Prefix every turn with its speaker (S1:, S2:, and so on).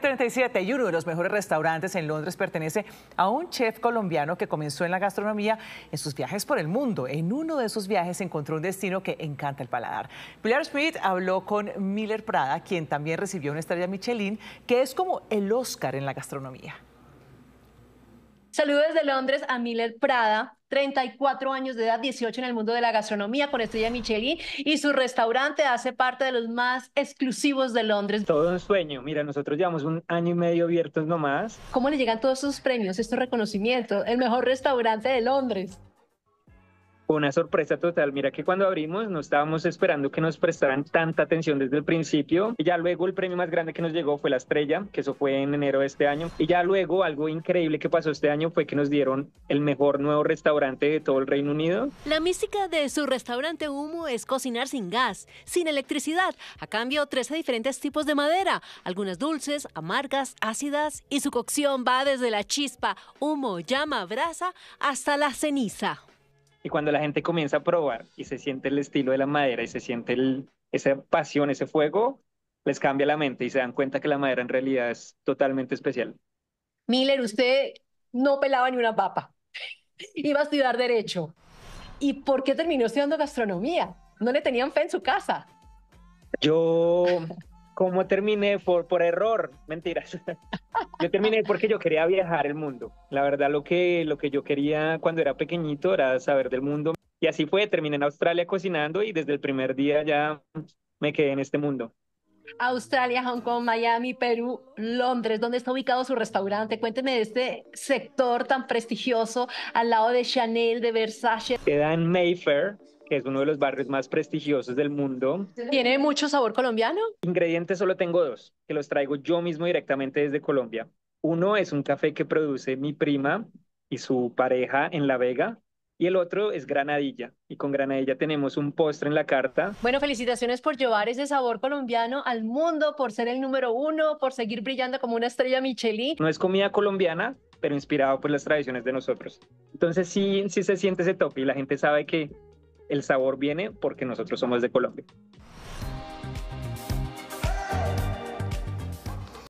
S1: 37 y uno de los mejores restaurantes en Londres pertenece a un chef colombiano que comenzó en la gastronomía en sus viajes por el mundo. En uno de esos viajes encontró un destino que encanta el paladar. Pilar Smith habló con Miller Prada, quien también recibió una estrella Michelin, que es como el Oscar en la gastronomía.
S2: Saludos desde Londres a Miller Prada, 34 años de edad, 18 en el mundo de la gastronomía con Estrella Micheli y su
S1: restaurante
S2: hace parte de los más
S1: exclusivos de Londres. Todo un sueño. Mira, nosotros llevamos un año y medio abiertos nomás.
S2: ¿Cómo le llegan todos esos premios, estos reconocimientos? El mejor restaurante de Londres
S1: una sorpresa total. Mira que cuando abrimos no estábamos esperando que nos prestaran tanta atención desde el principio. Y ya luego el premio más grande que nos llegó fue la estrella, que eso fue en enero de este año. Y ya luego algo increíble que pasó este año fue que nos dieron el mejor nuevo restaurante de todo el Reino Unido.
S2: La mística de su restaurante Humo es cocinar sin gas, sin electricidad. A cambio, 13 diferentes tipos de madera, algunas dulces, amargas, ácidas. Y su cocción va desde la chispa, humo, llama, brasa hasta la ceniza.
S1: Y cuando la gente comienza a probar y se siente el estilo de la madera y se siente el, esa pasión, ese fuego, les cambia la mente y se dan cuenta que la madera en realidad es totalmente especial.
S2: Miller, usted no pelaba ni una papa. Iba a estudiar derecho. ¿Y por qué terminó estudiando gastronomía? No le tenían fe en su casa.
S1: Yo ¿Cómo terminé por, por error, mentiras. yo terminé porque yo quería viajar el mundo. La verdad, lo que, lo que yo quería cuando era pequeñito era saber del mundo. Y así fue, terminé en Australia cocinando y desde el primer día ya me quedé en este mundo.
S2: Australia, Hong Kong, Miami, Perú, Londres, ¿dónde está ubicado su restaurante? Cuénteme de este sector tan prestigioso al lado de Chanel, de Versace.
S1: Queda en Mayfair, que es uno de los barrios más prestigiosos del mundo.
S2: ¿Tiene mucho sabor colombiano?
S1: Ingredientes solo tengo dos, que los traigo yo mismo directamente desde Colombia. Uno es un café que produce mi prima y su pareja en La Vega, y el otro es granadilla. Y con granadilla tenemos un postre en la carta.
S2: Bueno, felicitaciones por llevar ese sabor colombiano al mundo, por ser el número uno, por seguir brillando como una estrella Michelin.
S1: No es comida colombiana, pero inspirado por pues, las tradiciones de nosotros. Entonces sí, sí se siente ese toque y la gente sabe que el sabor viene porque nosotros somos de Colombia.